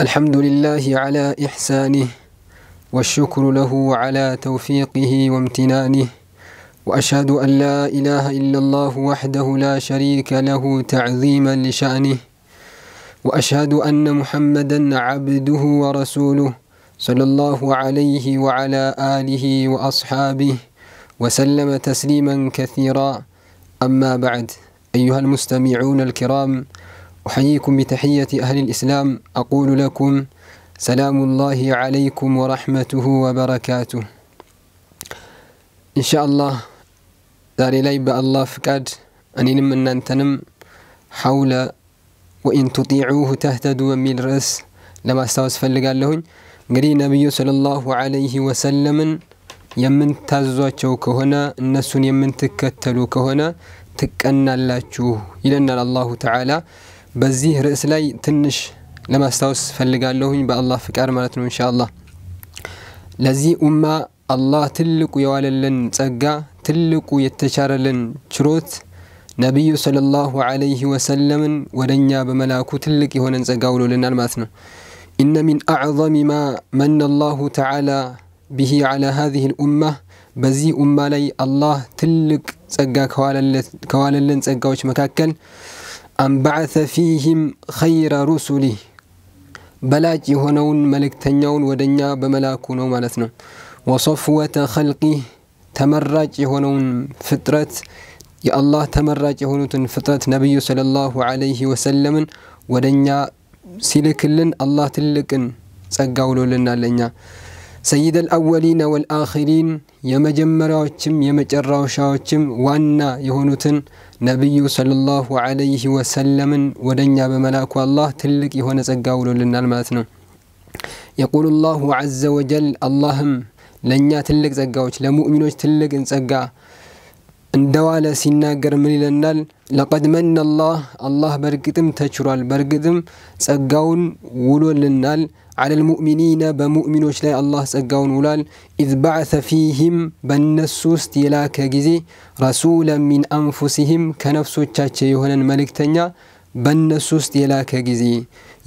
الحمد لله على إحسانه والشكر له على توفيقه وامتنانه وأشهد أن لا إله إلا الله وحده لا شريك له تعظيما لشأنه وأشهد أن محمدا عبده ورسوله صلى الله عليه وعلى آله وأصحابه وسلم تسليما كثيرا أما بعد أيها المستمعون الكرام أحييكم بتحية أهل الإسلام أقول لكم سلام الله عليكم ورحمته وبركاته إن شاء الله الله أني ላይ በአላህ حول وإن تطيعوه تهتدوا من الرأس لما استوى سفل قال ፈልጋለሁኝ። نبي صلى الله عليه وسلم የምንታዟቸው ከሆነ እነሱን የምትከተሉ ከሆነ ትቀናላችሁ ይለናል አላሁ ተዓላ። በዚህ ርዕስ ላይ ትንሽ ለማስታወስ ፈልጋለሁኝ በአላህ ፍቃድ ማለት ነው እንሻአላ ለዚህ ኡማ አላህ ትልቁ የዋለልን ጸጋ ትልቁ የተቻረልን ችሮት ነቢዩ ሰለላሁ ዐለይሂ ወሰለምን ወደ እኛ በመላኩ ትልቅ የሆነን ጸጋ ውሎልናል ማለት ነው። ኢነ ሚን አዕظሚ ማ መነ አላሁ ተዓላ ቢሂ ዓላ ሃዚህ ልኡማ በዚህ ኡማ ላይ አላህ ትልቅ ጸጋ ከዋለለን ጸጋዎች መካከል አንበዓተ ፊህም ኸይረ ሩሱሊህ በላጭ የሆነውን መልእክተኛውን ወደኛ በመላኩ ነው ማለት ነው። ወሶፍወተ ኸልቂህ ተመራጭ የሆነውን ፍጥረት የአላህ ተመራጭ የሆኑትን ፍጥረት ነቢዩ ሰለላሁ ዐለይሂ ወሰለምን ወደኛ ሲልክልን አላህ ትልቅን ጸጋ ውሎልናል ለኛ። ሰይደል አወሊነ ወልአኺሪን የመጀመሪያዎችም የመጨረሻዎችም ዋና የሆኑትን ነቢዩ ሰለላሁ ዐለይሂ ወሰለምን ወደ እኛ በመላኩ አላህ ትልቅ የሆነ ጸጋ ውሎልናል ማለት ነው። የቁሉ ላሁ ዐዘ ወጀል አላህም ለእኛ ትልቅ ጸጋዎች ለሙእሚኖች ትልቅን ጸጋ እንደዋለ ሲናገር ምን ይለናል? ለቀድ መና አላህ አላህ በእርግጥም ተችሯል፣ በእርግጥም ጸጋውን ውሎልናል አለል ሙእሚኒነ በሙእሚኖች ላይ አላህ ጸጋውን ውሏል። ኢዝ ባዕተ ፊህም በእነሱ ውስጥ የላከ ጊዜ ረሱለን ሚን አንፉሲህም ከነፍሶቻቸው የሆነን መልእክተኛ በእነሱ ውስጥ የላከ ጊዜ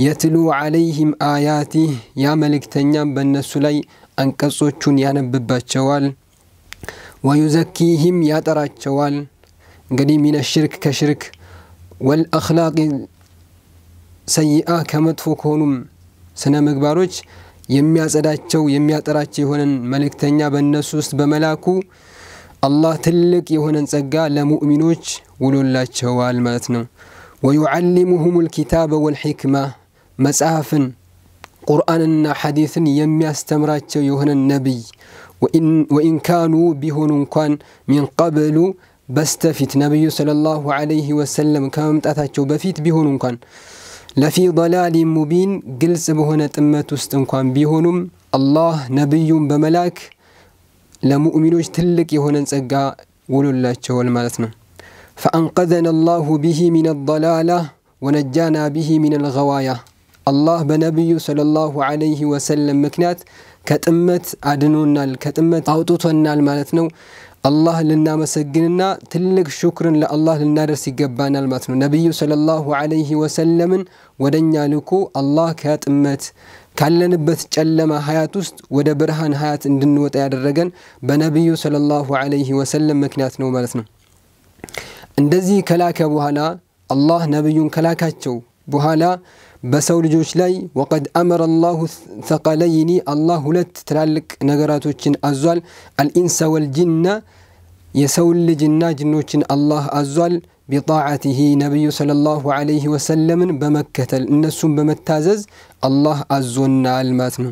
የትሉ አለይህም አያቲህ ያ መልእክተኛም በእነሱ ላይ አንቀጾቹን ያነብባቸዋል። ወዩዘኪህም ያጠራቸዋል። እንግዲህ ሚነ ሽርክ ከሽርክ ወልአኽላቅ ሰይአ ከመጥፎ ከሆኑም ስነ ምግባሮች የሚያጸዳቸው የሚያጠራቸው የሆነን መልእክተኛ በእነሱ ውስጥ በመላኩ አላህ ትልቅ የሆነን ጸጋ ለሙእሚኖች ውሎላቸዋል ማለት ነው። ወዩዓሊሙሁም ልኪታበ ወልሕክማ መጽሐፍን ቁርአንና ሐዲስን የሚያስተምራቸው የሆነን ነቢይ ወኢን ካኑ ቢሆኑ እንኳን ሚን ቀብሉ በስተፊት ነቢዩ ሰለላሁ ዐለይሂ ወሰለም ከመምጣታቸው በፊት ቢሆኑ እንኳን ለፊ ضላሊን ሙቢን ግልጽ በሆነ ጥመት ውስጥ እንኳን ቢሆኑም አላህ ነቢዩን በመላክ ለሙእሚኖች ትልቅ የሆነን ጸጋ ውሎላቸዋል ማለት ነው። ፈአንቀዘነ ላሁ ብሂ ምን ضላላ ወነጃና ብሂ ምን ልገዋያ አላህ በነቢዩ ሰለላሁ ዐለይሂ ወሰለም ምክንያት ከጥመት አድኖናል፣ ከጥመት አውጥቶናል ማለት ነው። አላህ ልናመሰግንና ትልቅ ሹክርን ለአላህ ልናደርስ ይገባናል ማለት ነው። ነቢዩ ሰለላሁ ዐለይሂ ወሰለምን ወደኛ ልኮ አላህ ከጥመት ካለንበት ጨለማ ሀያት ውስጥ ወደ ብርሃን ሀያት እንድንወጣ ያደረገን በነቢዩ ሰለላሁ ዐለይሂ ወሰለም ምክንያት ነው ማለት ነው። እንደዚህ ከላከ በኋላ አላህ ነቢዩን ከላካቸው በኋላ በሰው ልጆች ላይ ወቀድ አመረ አላሁ ተቀለይኒ አላህ ሁለት ትላልቅ ነገራቶችን አዟል። አልኢንሰ ወልጅና የሰውን ልጅና ጅኖችን አላህ አዟል። ቢጣዓቲሂ ነቢዩ ሰለላሁ ዐለይሂ ወሰለምን በመከተል እነሱን በመታዘዝ አላህ አዞናል ማለት ነው።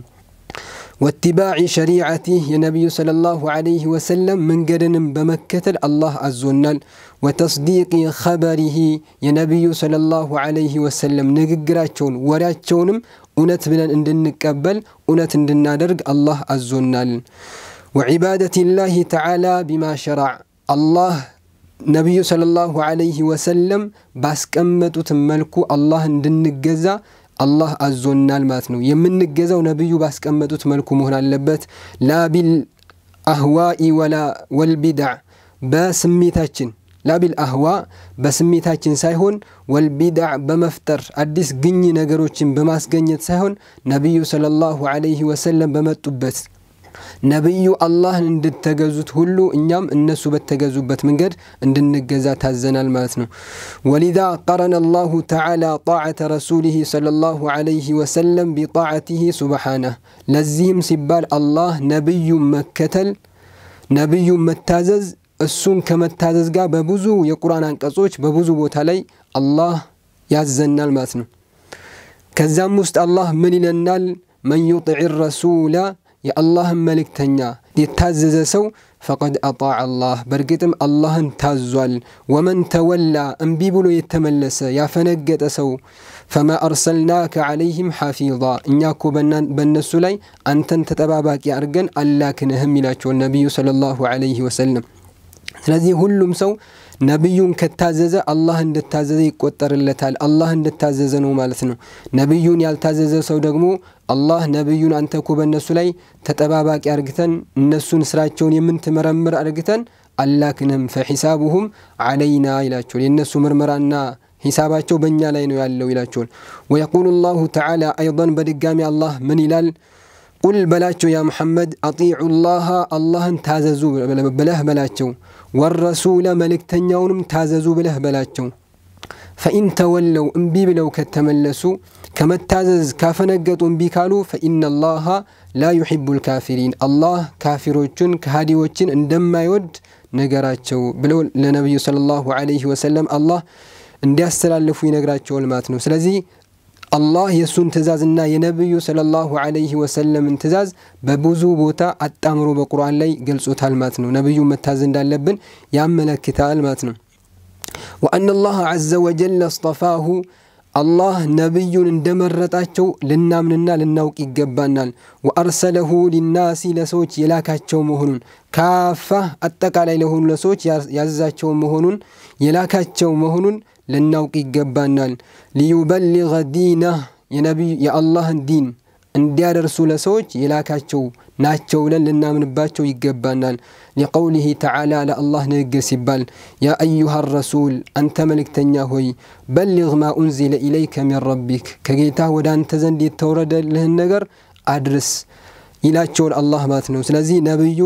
ወትባዒ ሸሪዓቲህ የነቢዩ ሰለላሁ ዐለይሂ ወሰለም መንገድንም በመከተል አላህ አዞናል። ወተስዲቂ ኸበሪሂ የነቢዩ ሰለላሁ ዐለይሂ ወሰለም ንግግራቸውን ወሬያቸውንም እውነት ብለን እንድንቀበል እውነት እንድናደርግ አላህ አዞናል። وعبادة الله تعالى بما شرع الله ነቢዩ ሰለላሁ አለይህ ወሰለም ባስቀመጡት መልኩ አላህ እንድንገዛ አላህ አዞናል ማለት ነው። የምንገዛው ነቢዩ ባስቀመጡት መልኩ መሆን አለበት። ላቢል አህዋኢ ወላ ወልቢዳዕ በስሜታችን ላቢል አህዋ በስሜታችን ሳይሆን ወልቢዳዕ በመፍጠር አዲስ ግኝ ነገሮችን በማስገኘት ሳይሆን ነቢዩ ሰለላሁ ዐለይሂ ወሰለም በመጡበት ነቢዩ አላህን እንድተገዙት ሁሉ እኛም እነሱ በተገዙበት መንገድ እንድንገዛ ታዘናል ማለት ነው። ወሊዛ ቀረነ አላሁ ተዓላ ጣዓተ ረሱሊህ ሰለላሁ ዐለይሂ ወሰለም ቢጣዓቲህ ሱብሓነህ። ለዚህም ሲባል አላህ ነቢዩ መከተል ነቢዩ መታዘዝ እሱን ከመታዘዝ ጋር በብዙ የቁርአን አንቀጾች በብዙ ቦታ ላይ አላህ ያዘናል ማለት ነው። ከዛም ውስጥ አላህ ምን ይለናል? መን ዩጢዕ ረሱላ የአላህን መልእክተኛ የታዘዘ ሰው ፈቀድ አጣዕ አላህ በእርግጥም አላህን ታዟል። ወመን ተወላ እምቢ ብሎ የተመለሰ ያፈነገጠ ሰው ፈማ አርሰልናከ ዐለይህም ሐፊዛ እኛ እኮ በእነሱ ላይ አንተን ተጠባባቂ አድርገን አላክንህም ይላቸውን ነቢዩ ሰለላሁ ዐለይሂ ወሰለም። ስለዚህ ሁሉም ሰው ነቢዩን ከታዘዘ አላህ እንደታዘዘ ይቆጠርለታል። አላህ እንደታዘዘ ነው ማለት ነው። ነቢዩን ያልታዘዘ ሰው ደግሞ አላህ ነቢዩን አንተ እኮ በእነሱ ላይ ተጠባባቂ አርግተን እነሱን ስራቸውን የምንትመረምር አርግተን አላክንም ፈሒሳቡሁም አለይና ይላቸዋል። የእነሱ ምርመራና ሂሳባቸው በእኛ ላይ ነው ያለው ይላቸዋል። ወየቁሉ ላሁ ተዓላ አይን በድጋሚ አላህ ምን ይላል? ቁል በላቸው ያ ሙሐመድ አጢዑ ላሃ አላህን ታዘዙ ብለህ በላቸው፣ ወረሱለ መልእክተኛውንም ታዘዙ ብለህ በላቸው። ፈኢን ተወለው እምቢ ብለው ከተመለሱ ከመታዘዝ ካፈነገጡ እምቢ ካሉ ፈኢነ ላሃ ላ ዩሒቡ ልካፊሪን አላህ ካፊሮቹን ከሃዲዎችን እንደማይወድ ነገራቸው ብለው ለነቢዩ ሰለላሁ ዐለይሂ ወሰለም አላህ እንዲያስተላልፉ ይነግራቸዋል ማለት ነው። ስለዚህ አላህ የእሱን ትእዛዝና የነቢዩ ሰለላሁ አለይህ ወሰለምን ትእዛዝ በብዙ ቦታ አጣምሮ በቁርአን ላይ ገልጾታል ማለት ነው። ነቢዩ መታዘዝ እንዳለብን ያመለክታል ማለት ነው። ወአነ አላህ ዐዘ ወጀል አስጠፋሁ አላህ ነቢዩን እንደመረጣቸው ልናምንና ልናውቅ ይገባናል። ወአርሰለሁ ሊናሲ ለሰዎች የላካቸው መሆኑን ካፋ አጠቃላይ ለሆኑ ለሰዎች ያዘዛቸው መሆኑን የላካቸው መሆኑን ልናውቅ ይገባናል። ሊዩበሊገ ዲነህ የነቢዩ የአላህን ዲን እንዲያደርሱ ለሰዎች የላካቸው ናቸው ብለን ልናምንባቸው ይገባናል። ሊቀውሊህ ተዓላ ለአላህ ንግግር ሲባል ያ አዩሃ ረሱል አንተ መልእክተኛ ሆይ በሊግ ማ ኡንዚለ ኢለይከ ሚን ረቢክ ከጌታ ወደ አንተ ዘንድ የተወረደልህን ነገር አድርስ ይላቸውን አላህ ማለት ነው። ስለዚህ ነብዩ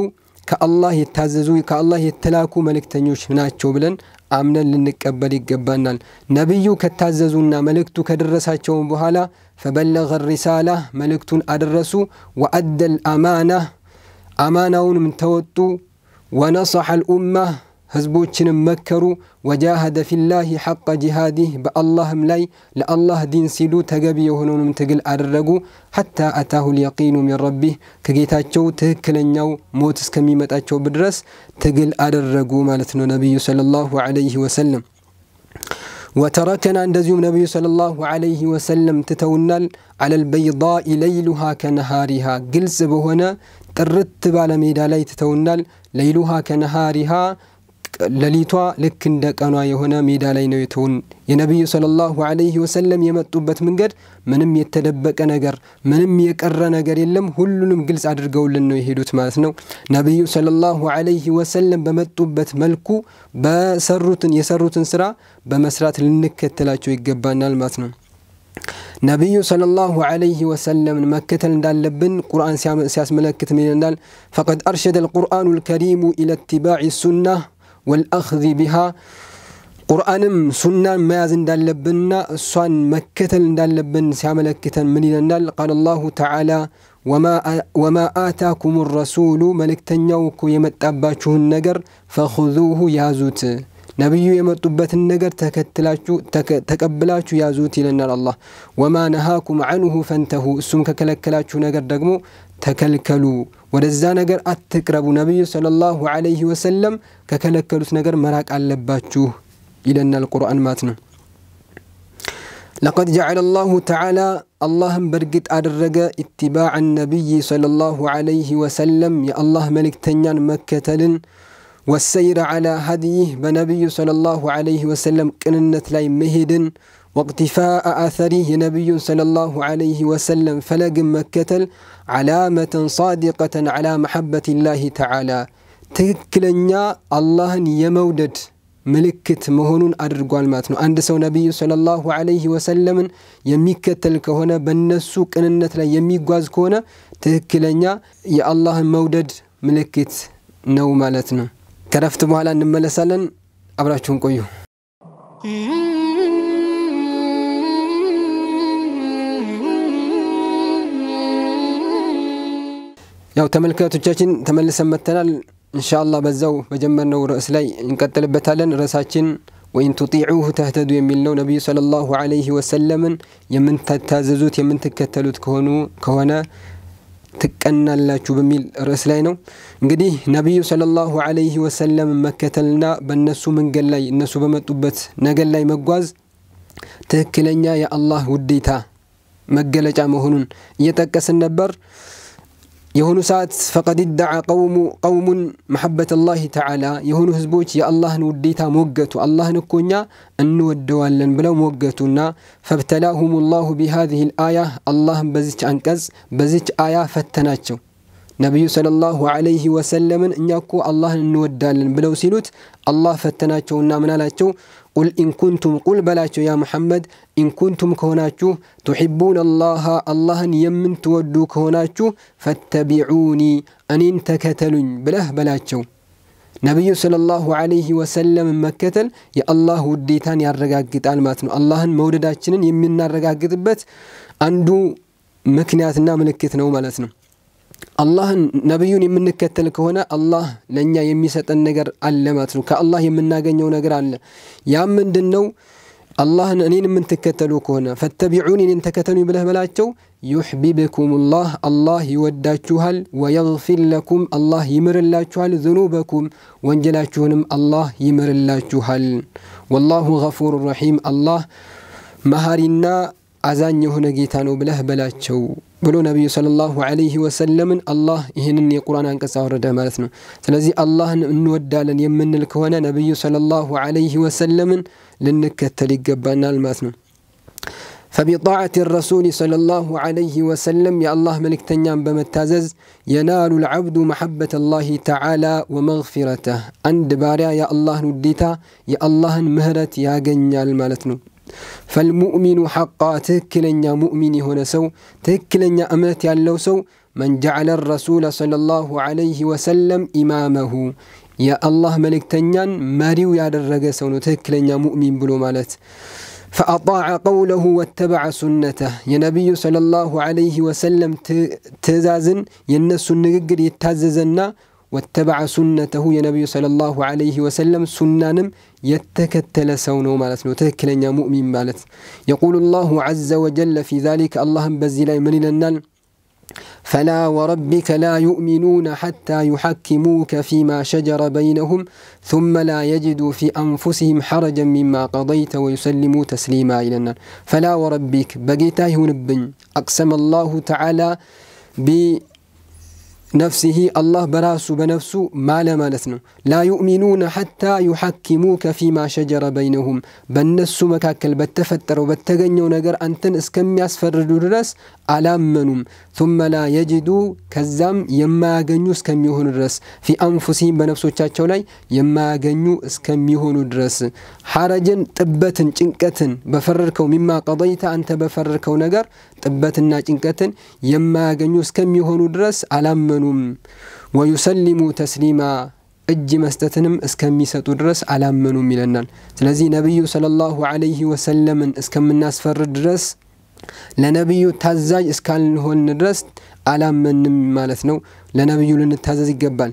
ከአላህ የታዘዙ ከአላህ የተላኩ መልእክተኞች ናቸው ብለን امنن لنقبل يگبانا نبيو كتاززونا ملكتو كدرساچون بهالا فبلغ الرساله ملكتو ادرسو وادى الامانه أمانة من توتو ونصح الامه ህዝቦችንም መከሩ። ወጃሃደ ፊላሂ ሐቀ ጂሃዲህ በአላህም ላይ ለአላህ ዲን ሲሉ ተገቢ የሆነውንም ትግል አደረጉ። ሐታ አታሁል የቂኑ ሚን ረቢህ ከጌታቸው ትክክለኛው ሞት እስከሚመጣቸው ድረስ ትግል አደረጉ ማለት ነው ነቢዩ ሰለላሁ ዐለይሂ ወሰለም። ወተረከና እንደዚሁም ነቢዩ ሰለላሁ ዐለይሂ ወሰለም ትተውናል። አለል በይዳኢ ለይሉሃ ከነሃሪሃ ግልጽ በሆነ ጥርት ባለ ሜዳ ላይ ትተውናል። ለይሉሃ ከነሃሪሃ ለሊቷ ልክ እንደ ቀኗ የሆነ ሜዳ ላይ ነው የተውን። የነቢዩ ሰለላሁ ዐለይሂ ወሰለም የመጡበት መንገድ ምንም የተደበቀ ነገር ምንም የቀረ ነገር የለም። ሁሉንም ግልጽ አድርገውልን ነው የሄዱት ማለት ነው። ነቢዩ ሰለላሁ አለይህ ወሰለም በመጡበት መልኩ በሰሩትን የሰሩትን ስራ በመስራት ልንከተላቸው ይገባናል ማለት ነው። ነቢዩ ሰለላሁ ዐለይሂ ወሰለምን መከተል እንዳለብን ቁርአን ሲያስመለክት ምን ይለናል? ፈቀድ አርሸደ ልቁርአኑ ልከሪሙ ኢለ ኢትባዕ ሱናህ والأخذ بها قرآنم سنة ما يزن دالبنا سن مكتل دالبن سيعملك من النال قال الله تعالى وما وما آتاكم الرسول ملكتن يوكو يمت أباتشه النجر فخذوه يا زوت ነቢዩ የመጡበትን ነገር ተቀብላችሁ ያዙት ይለናል አላህ። ወማ ነሃኩም አንሁ ፈንተሁ፣ እሱም ከከለከላችሁ ነገር ደግሞ ተከልከሉ፣ ወደዛ ነገር አትቅረቡ። ነቢዩ ሰለላሁ አለይህ ወሰለም ከከለከሉት ነገር መራቅ አለባችሁ ይለናል ቁርአን ማለት ነው። ለቀድ ጀዐለ ላሁ ተዓላ አላህም በእርግጥ አደረገ ኢትባዕ ነቢይ ሰለላሁ አለይህ ወሰለም የአላህ መልእክተኛን መከተልን ወሰይር ዐላ ሀዲይህ በነቢዩ ሰለላሁ ዐለይሂ ወሰለም ቅንነት ላይ መሄድን ወቅቲፋአ አሰሪህ የነቢዩን ሰለላሁ ዐለይሂ ወሰለም ፈለግን መከተል ዓላመተን ሳዲቀተን ዓላ መሐበቲላሂ ተዓላ ትክክለኛ አላህን የመውደድ ምልክት መሆኑን አድርጓል ማለት ነው። አንድ ሰው ነቢዩ ሰለላሁ ዐለይሂ ወሰለምን የሚከተል ከሆነ በነሱ ቅንነት ላይ የሚጓዝ ከሆነ ትክክለኛ የአላህን መውደድ ምልክት ነው ማለት ነው። ከረፍት በኋላ እንመለሳለን። አብራችሁን ቆዩ። ያው ተመልካቶቻችን ተመልሰን መጥተናል። ኢንሻአላህ በዛው በጀመርነው ርዕስ ላይ እንቀጥልበታለን። ርዕሳችን ወኢን ቱጢዑሁ ተህተዱ የሚል ነው። ነቢዩ ሰለላሁ ዐለይሂ ወሰለምን የምንታዘዙት የምትከተሉት ከሆኑ ከሆነ ትቀናላችሁ በሚል ርዕስ ላይ ነው። እንግዲህ ነቢዩ ሰለላሁ ዐለይሂ ወሰለም መከተልና በእነሱ መንገድ ላይ እነሱ በመጡበት ነገር ላይ መጓዝ ትክክለኛ የአላህ ውዴታ መገለጫ መሆኑን እየጠቀስን ነበር። يهون سات فقد ادعى قوم قوم محبة الله تعالى يهون هزبوت يا الله نوديتا موجتو الله نكونيا انو الدوال بلا موجتونا فابتلاهم الله بهذه الآية الله بزيت انكز بزيت آية فتناتشو نبي صلى الله عليه وسلم ان يكو الله نوديتا بلا سيلوت الله فتناتشو نامنا ቁል ኢንኩንቱም ቁል በላቸው ያ ሙሐመድ ኢንኩንቱም ከሆናችሁ ቱሒቡን አላህ አላህን የምትወዱ ከሆናችሁ ፈተቢዑኒ እኔን ተከተሉኝ ብለህ በላቸው። ነቢዩ ሰለላሁ ዐለይሂ ወሰለም መከተል የአላህ ውዴታን ያረጋግጣል ማለት ነው። አላህን መውደዳችንን የምናረጋግጥበት አንዱ ምክንያትና ምልክት ነው ማለት ነው። አላህን ነቢዩን የምንከተል ከሆነ አላህ ለእኛ የሚሰጠን ነገር አለ ማለት ነው። ከአላህ የምናገኘው ነገር አለ። ያ ምንድን ነው? አላህን እኔን የምንትከተሉ ከሆነ ፈተቢዑን እኔን ተከተሉ ብለህ በላቸው። ላህ አላህ ይወዳችኋል። ወየግፊር ለኩም አላህ ይምርላችኋል። ዝኑበኩም ወንጀላችሁንም አላህ ይምርላችኋል። ወላሁ ገፉር ረሒም አላህ መሃሪና አዛኝ የሆነ ጌታ ነው ብለህ በላቸው። ብሎ ነቢዩ ሰለላሁ ዐለይሂ ወሰለምን አላህ ይህንን የቁርአን አንቀጽ አወረደ ማለት ነው። ስለዚህ አላህን እንወዳለን የምንል ከሆነ ነቢዩ ሰለላሁ ዐለይሂ ወሰለምን ልንከተል ይገባናል ማለት ነው። فبطاعة الرسول صلى الله عليه وسلم يا الله ملك تنيام بمتازز ينال العبد محبة الله تعالى ومغفرته عند باريا يا الله نديتا يا الله مهرت يا جنيا المالتنو ፈልሙእሚኑ ሐቃ ትክክለኛ ሙእሚን የሆነ ሰው ትክክለኛ እምነት ያለው ሰው መን ጀዐለ ረሱለ ሰለላሁ ዐለይሂ ወሰለም ኢማመሁ የአላህ መልእክተኛን መሪው ያደረገ ሰው ነው ትክክለኛ ሙእሚን ብሎ ማለት። ፈአጣዐ ቀውለሁ ወተበዐ ሱነተህ የነቢዩ ሰለላሁ ዐለይሂ ወሰለም ትእዛዝን የእነሱን ንግግር የታዘዘና واتبع سنته يا نبي صلى الله عليه وسلم سنان يتكتل سونه مالت تكلن يا مؤمن مالت يقول الله عز وجل في ذلك اللهم بزل من النال فلا وربك لا يؤمنون حتى يحكموك فيما شجر بينهم ثم لا يجدوا في أنفسهم حرجا مما قضيت ويسلموا تسليما إلى النار فلا وربك بقيتا هنبن أقسم الله تعالى ب ነፍሲሂ አላህ በራሱ በነፍሱ ማለ ማለት ነው። ላ ዩእሚኑነ ሐታ ዩሐኪሙከ ፊማ ሸጀረ በይነሁም በእነሱ መካከል በተፈጠረው በተገኘው ነገር አንተን እስከሚያስፈርዱ ድረስ አላመኑም። ثመ ላ የጅዱ ከዛም የማያገኙ እስከሚሆኑ ድረስ ፊ አንፉሲሂም በነፍሶቻቸው ላይ የማያገኙ እስከሚሆኑ ድረስ ሐረጅን ጥበትን፣ ጭንቀትን በፈረድከው ሚማ ቀضይተ አንተ በፈረድከው ነገር ጥበትና ጭንቀትን የማያገኙ እስከሚሆኑ ድረስ አላመኑ አላመኑም። ወዩሰሊሙ ተስሊማ እጅ መስጠትንም እስከሚሰጡ ድረስ አላመኑም ይለናል። ስለዚህ ነቢዩ ሰለላሁ አለይህ ወሰለምን እስከምናስፈርድ ድረስ ለነቢዩ ታዛዥ እስካልሆን ድረስ አላመንም ማለት ነው። ለነቢዩ ልንታዘዝ ይገባል።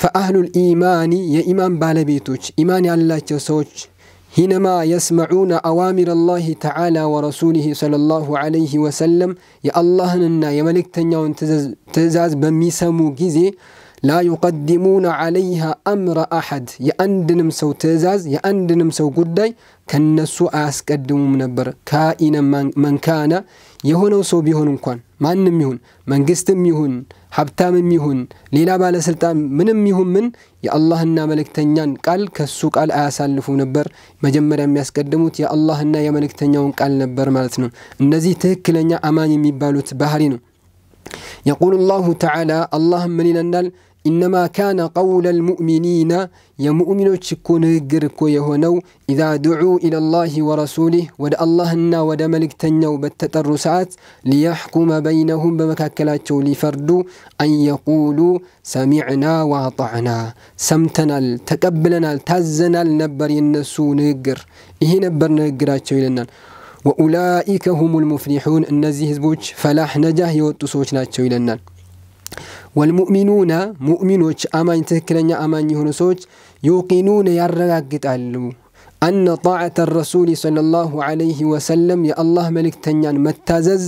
ፈአህሉል ኢማኒ የኢማን ባለቤቶች ኢማን ያላቸው ሰዎች حينما يسمعون أوامر الله تعالى ورسوله صلى الله عليه وسلم يا الله ننا يا ملك تنيون تزاز بميسمو جزي لا يقدمون عليها أمر أحد يأندنم سو تزاز يأندنم سو قدي كالنسو أسكدم نبر كائنا من كان يهونو سو بيهون كون ማንም ይሁን መንግስትም ይሁን ሀብታምም ይሁን ሌላ ባለስልጣን ምንም ይሁን ምን የአላህና መልእክተኛን ቃል ከሱ ቃል አያሳልፉ ነበር። መጀመሪያ የሚያስቀድሙት የአላህና የመልእክተኛውን ቃል ነበር ማለት ነው። እነዚህ ትክክለኛ አማኝ የሚባሉት ባህሪ ነው። የቁሉ ላሁ ተዓላ አላህም ምን ይለናል? ኢነማ ካነ ቀውለል ሙእሚኒና የሙእሚኖች እኮ ንግግር እኮ የሆነው ኢዛ ድዑ ኢለላሂ ወረሱሊህ ወደ አላህና ወደ መልእክተኛው በተጠሩ ሰዓት ሊያሕኩመ በይነሁም በመካከላቸው ሊፈርዱ አንየቁሉ ሰሚዕና ዋጣዕና ሰምተናል፣ ተቀብለናል፣ ታዘናል ነበር የነሱ ንግግር። ይሄ ነበር ንግግራቸው ይለናል። ወኡላኢከ ሁሙል ሙፍሊሑን እነዚህ ህዝቦች ፈላህ ነጃህ የወጡ ሰዎች ናቸው ይለናል። والمؤمنون مؤمنوش أما ينتهكلن يا أما ينهنسوش يوقنون يرغاك تعلو أن طاعة الرسول صلى الله عليه وسلم يا الله ملك تنيان متازز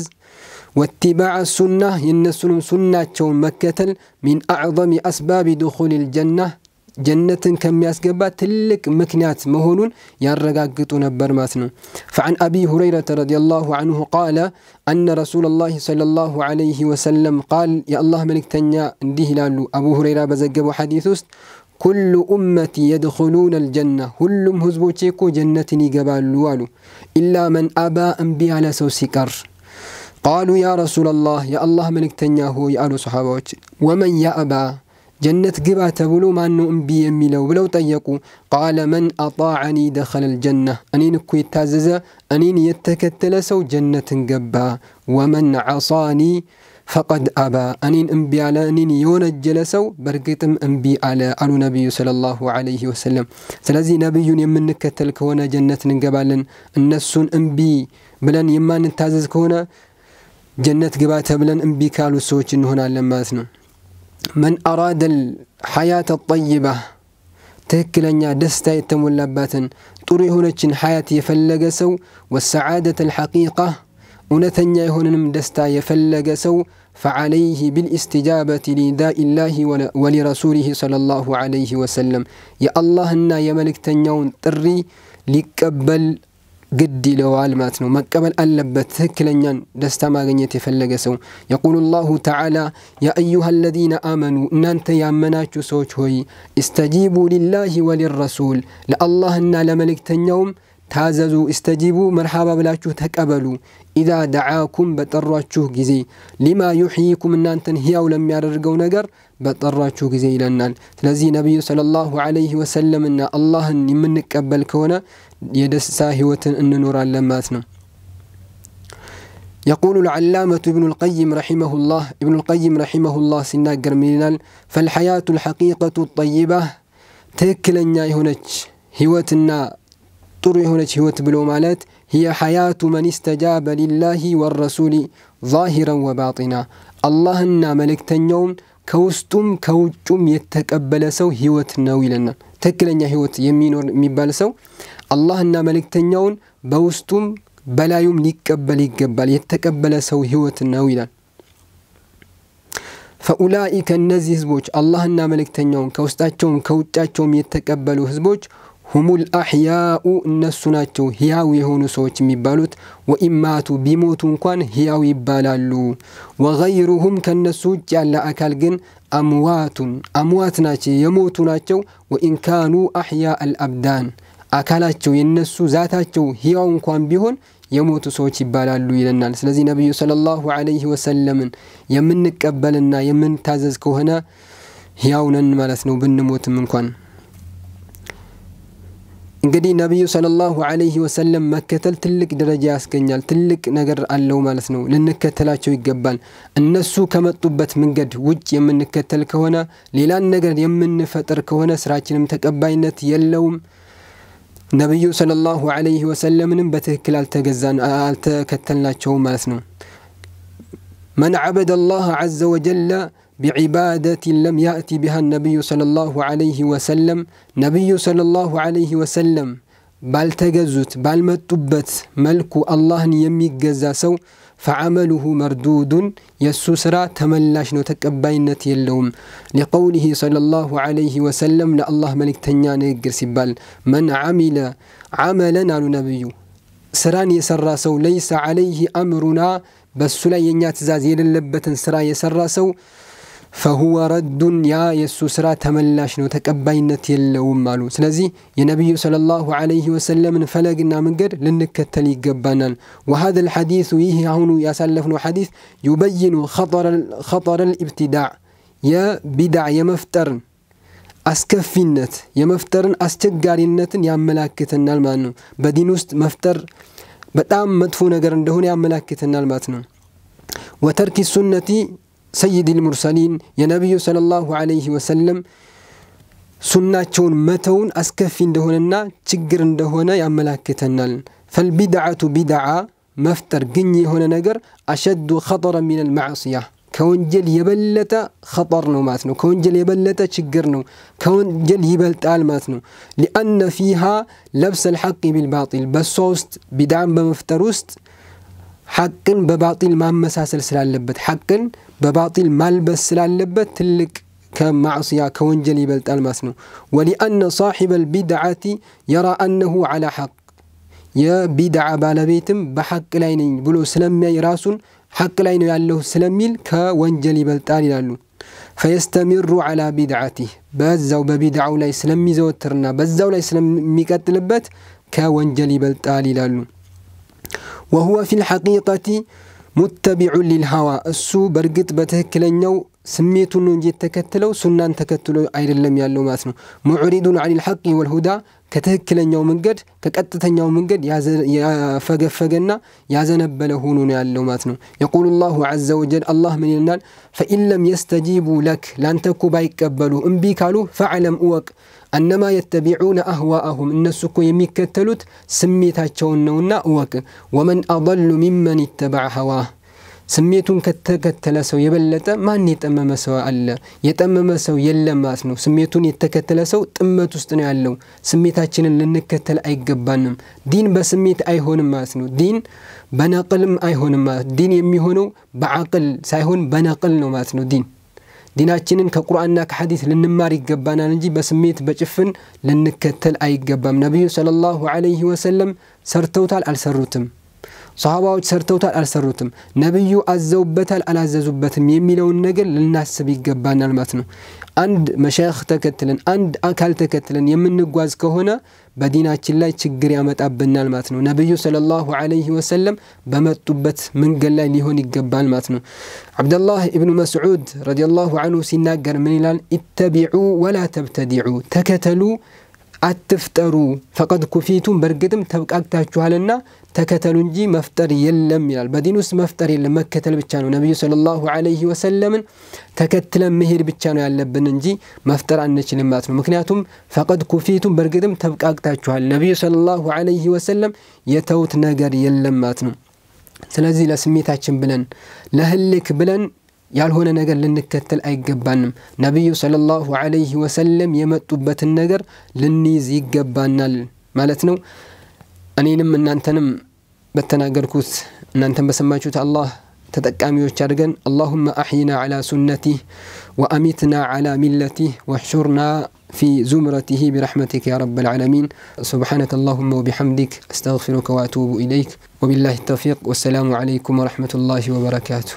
واتباع السنة ينسلم سنة جون مكة من أعظم أسباب دخول الجنة ጀነትን ከሚያስገባ ትልቅ ምክንያት መሆኑን ያረጋግጡ ነበር ማለት ነው። ፈዓን አቢ ሁረይረተ ረዲየላሁ አንሁ ቃለ አነ ረሱለላሂ ሰለላሁ ዐለይሂ ወሰለም ቃል የአላህ መልእክተኛ እንዲህ ይላሉ። አቡ ሁረይራ በዘገበው ሐዲስ ውስጥ ኩሉ ኡመቲ የድኹሉነ አልጀና ሁሉም ህዝቦቼ እኮ ጀነትን ይገባሉ አሉ። ኢላ መን አባ እምቢ ያለ ሰው ሲቀር ቃሉ ያ ረሱለላህ የአላህ መልእክተኛ ሆይ አሉ ሰሓባዎች ወመን ያአባ ጀነት ግባ ተብሎ ማን ነው እምቢ የሚለው ብለው ጠየቁ። ቃለ መን አጣዐኒ ደኸለል ጀና፣ እኔን እኮ የታዘዘ እኔን የተከተለ ሰው ጀነትን ገባ። ወመን ዐሳኒ ፈቀድ አባ፣ እኔን እምቢ አለ እኔን የወነጀለ ሰው በእርግጥም እምቢ አለ አሉ ነቢዩ ሰለላሁ ዐለይሂ ወሰለም። ስለዚህ ነቢዩን የምንከተል ከሆነ ጀነትን እንገባለን። እነሱን እምቢ ብለን የማንታዘዝ ከሆነ ጀነት ግባ ተብለን እምቢ ካሉ ሰዎች እንሆናለን ማለት ነው። من أراد الحياة الطيبة تكلنيا دستا يتمول لباتن طري هونتشن حياة يفلق سو والسعادة الحقيقة ونثنيا هوننم دستا يفلق سو فعليه بالاستجابة لداء الله ولرسوله صلى الله عليه وسلم يا الله يا يملك تنيون تري لكبل ግድ ይለዋል ማለት ነው። መቀበል አለበት። ትክክለኛን ደስታ ማግኘት የፈለገ ሰው የቁሉ ላሁ ተዓላ ያ አዩሃ ለዚነ አመኑ እናንተ ያመናችሁ ሰዎች ሆይ እስተጂቡ ሊላሂ ወሊረሱል ለአላህና ለመልእክተኛውም ታዘዙ። እስተጂቡ መርሃባ ብላችሁ ተቀበሉ። ኢዛ ደዓኩም በጠሯችሁ ጊዜ ሊማ ዩሕይኩም እናንተን ህያው ለሚያደርገው ነገር በጠሯችሁ ጊዜ ይለናል። ስለዚህ ነቢዩ ሰለላሁ ዐለይሂ ወሰለምና አላህን የምንቀበል ከሆነ የደስታ ህይወትን እንኖራለን ማለት ነው። يقول العلامة ابن القيم رحمه الله ابن القيم رحمه الله سناجر ميلال فالحياة الحقيقة الطيبة تكلن يا ጥሩ የሆነች ህይወት ብሎ ማለት هي حياة من استجاب لله والرسول ظاهرا وباطنا አላህና መልእክተኛውም ከውስጡም ከውጩም የተቀበለ ሰው ህይወት ነው ይለናል። ትክክለኛ ህይወት የሚኖር የሚባል ሰው አላህና መልእክተኛውን በውስጡም በላዩም ሊቀበል ይገባል። የተቀበለ ሰው ህይወት ነው ይላል። ፈኡላኢከ እነዚህ ህዝቦች አላህና መልእክተኛውን ከውስጣቸውም ከውጫቸውም የተቀበሉ ህዝቦች ሁሙል አሕያኡ እነሱ ናቸው ሕያው የሆኑ ሰዎች የሚባሉት። ወኢማቱ ቢሞቱ እንኳን ሕያው ይባላሉ። ወገይሩሁም ከነሱ ውጭ ያለ አካል ግን አምዋቱን አምዋት ናቸው የሞቱ ናቸው። ወኢንካኑ አሕያ አልአብዳን አካላቸው የነሱ ዛታቸው ሕያው እንኳን ቢሆን የሞቱ ሰዎች ይባላሉ ይለናል። ስለዚህ ነቢዩ ሰለላሁ አለይህ ወሰለምን የምንቀበልና የምንታዘዝ ከሆነ ሕያው ነን ማለት ነው ብንሞትም እንኳን እንግዲህ ነቢዩ ሰለላሁ አለይህ ወሰለም መከተል ትልቅ ደረጃ ያስገኛል፣ ትልቅ ነገር አለው ማለት ነው። ልንከተላቸው ይገባል። እነሱ ከመጡበት መንገድ ውጭ የምንከተል ከሆነ ሌላን ነገር የምንፈጥር ከሆነ ስራችንም ተቀባይነት የለውም። ነቢዩ ሰለላሁ ዐለይሂ ወሰለምንም በትክክል አልተገዛን አልተከተልናቸውም ማለት ነው። መን አበደ አላህ ዐዘ ወጀላ بعبادة لم يأتي بها النبي صلى الله عليه وسلم نبي صلى الله عليه وسلم ባልተገዙት ባልመጡበት መልኩ አላህን የሚገዛ ሰው ፈዓመሉሁ መርዱዱን የእሱ ስራ ተመላሽ ነው፣ ተቀባይነት የለውም። ሊቀውሊህ ሰለላሁ ዐለይሂ ወሰለም ለአላህ መልእክተኛ ንግግር ሲባል መን ዓሚለ ዓመለን አሉ ነቢዩ ስራን የሰራ ሰው ለይሰ ዐለይህ አምሩና በእሱ ላይ የእኛ ትእዛዝ የሌለበትን ስራ የሰራ ሰው ፈሁወ ረዱን ያ የእሱ ስራ ተመላሽ ነው፣ ተቀባይነት የለውም አሉ። ስለዚህ የነቢዩ ሰለላሁ ዐለይሂ ወሰለምን ፈለግና መንገድ ልንከተል ይገባናል። ወሀዘል ሐዲሱ ይህ አሁኑ ያሳለፍነው ሐዲስ ዩበይኑ ኸጠረል ኢብቲዳዕ የቢዳዕ የመፍጠርን አስከፊነት የመፍጠርን አስቸጋሪነትን ያመላክተናል ማለት ነው። በዲን ውስጥ መፍጠር በጣም መጥፎ ነገር እንደሆነ ያመላክተናል ማለት ነው። ወተርኪ ሱነቲ ሰይድል ሙርሰሊን የነቢዩ ሰለላሁ አለይህ ወሰለም ሱናቸውን መተውን አስከፊ እንደሆነና ችግር እንደሆነ ያመላክተናል። ፈልቢድዓቱ ቢድዓ መፍጠር ግኝ የሆነ ነገር አሸዱ ኸጠረ ሚነል ማዕስያ ከወንጀል የበለጠ ኸጠር ነው ማለት ነው። ከወንጀል የበለጠ ችግር ነው። ከወንጀል ይበልጣል ማለት ነው። ሊአነ ፊሃ ለብሰ ልሐቅ ቢልባጢል በእሷ ውስጥ ቢድዓን በመፍጠር ውስጥ ሐቅን በባጢል ማመሳሰል ስላለበት ሐቅን በባጢል ማልበስ ስላለበት ትልቅ ከማዕስያ ከወንጀል ይበልጣል ማለት ነው። ወሊአነ ሳሒበ ልቢድዓቲ የራ አነሁ ዓላ ሐቅ የቢድዓ ባለቤትም በሐቅ ላይ ነኝ ብሎ ስለሚያይ ራሱን ሐቅ ላይ ነው ያለሁ ስለሚል ከወንጀል ይበልጣል ይላሉ። ፈየስተሚሩ ዓላ ቢድዓቲህ በዛው በቢድዓው ላይ ስለሚዘወትርና በዛው ላይ ስለሚቀጥልበት ከወንጀል ይበልጣል ይላሉ። وهو في الحقيقة متبع للهوى السو برقت بتهكلنيو ስሜቱን ነው እንጂ የተከተለው ሱናን ተከትሎ አይደለም ያለው ማለት ነው። ሙዕሪዱን አኒል ሐቅ ወልሁዳ ከትክክለኛው መንገድ ከቀጥተኛው መንገድ ያፈገፈገና ያዘነበለ ሆኖ ነው ያለው ማለት ነው። የቁሉ ላሁ ዐዘ ወጀል አላህ ምን ይልናል? ፈኢን ለም የስተጂቡ ለክ ላንተ እኮ ባይቀበሉ እምቢ ካሉ ፈዕለም እወቅ አነማ የተቢዑነ አህዋአሁም እነሱ እኮ የሚከተሉት ስሜታቸውን ነውና እወቅ። ወመን አضሉ ሚመን ይተበዕ ሀዋህ ስሜቱን ከተከተለ ሰው የበለጠ ማን የጠመመ ሰው አለ? የጠመመ ሰው የለም ማለት ነው። ስሜቱን የተከተለ ሰው ጥመት ውስጥ ነው ያለው። ስሜታችንን ልንከተል አይገባንም። ዲን በስሜት አይሆንም ማለት ነው። ዲን በነቅልም አይሆንም ማለት ዲን የሚሆነው በአቅል ሳይሆን በነቅል ነው ማለት ነው። ዲን ዲናችንን ከቁርአንና ከሐዲስ ልንማር ይገባናል እንጂ በስሜት በጭፍን ልንከተል አይገባም። ነቢዩ ሰለላሁ ዐለይሂ ወሰለም ሰርተውታል፣ አልሰሩትም ሰሃባዎች ሰርተውታል አልሰሩትም፣ ነብዩ አዘውበታል አላዘዙበትም የሚለውን ነገር ልናስብ ይገባናል ማለት ነው። አንድ መሸይኽ ተከትለን አንድ አካል ተከትለን የምንጓዝ ከሆነ በዲናችን ላይ ችግር ያመጣብናል ማለት ነው። ነቢዩ ሰለላሁ ዐለይሂ ወሰለም በመጡበት መንገድ ላይ ሊሆን ይገባል ማለት ነው። ዓብደላህ ኢብኑ መስዑድ ረዲየላሁ ዐንሁ ሲናገር ምን ይላል? ኢተቢዑ ወላ ተብተዲዑ፣ ተከተሉ አትፍጠሩ። ፈቀድ ኩፊቱም በእርግጥም ተብቃቅታችኋልና ተከተሉ እንጂ መፍጠር የለም ይላል። በዲን ውስጥ መፍጠር የለም መከተል ብቻ ነው። ነቢዩ ሰለላሁ ዐለይሂ ወሰለምን ተከትለን መሄድ ብቻ ነው ያለብን እንጂ መፍጠር አንችልም ማለት ነው። ምክንያቱም ፈቀድ ኩፊቱም በእርግጥም ተብቃቅታችኋል። ነቢዩ ሰለላሁ ዐለይሂ ወሰለም የተውት ነገር የለም ማለት ነው። ስለዚህ ለስሜታችን ብለን ለህልክ ብለን ያልሆነ ነገር ልንከተል አይገባንም። ነቢዩ ሰለላሁ ዐለይሂ ወሰለም የመጡበትን ነገር ልንይዝ ይገባናል ማለት ነው። أن أنينم من ننتنم بتناجركوس ننتن بس ما شوت الله تتكامل وشرجن اللهم أحينا على سنته وأمتنا على ملته وحشرنا في زمرته برحمتك يا رب العالمين سبحانك اللهم وبحمدك أستغفرك وأتوب إليك وبالله التوفيق والسلام عليكم ورحمة الله وبركاته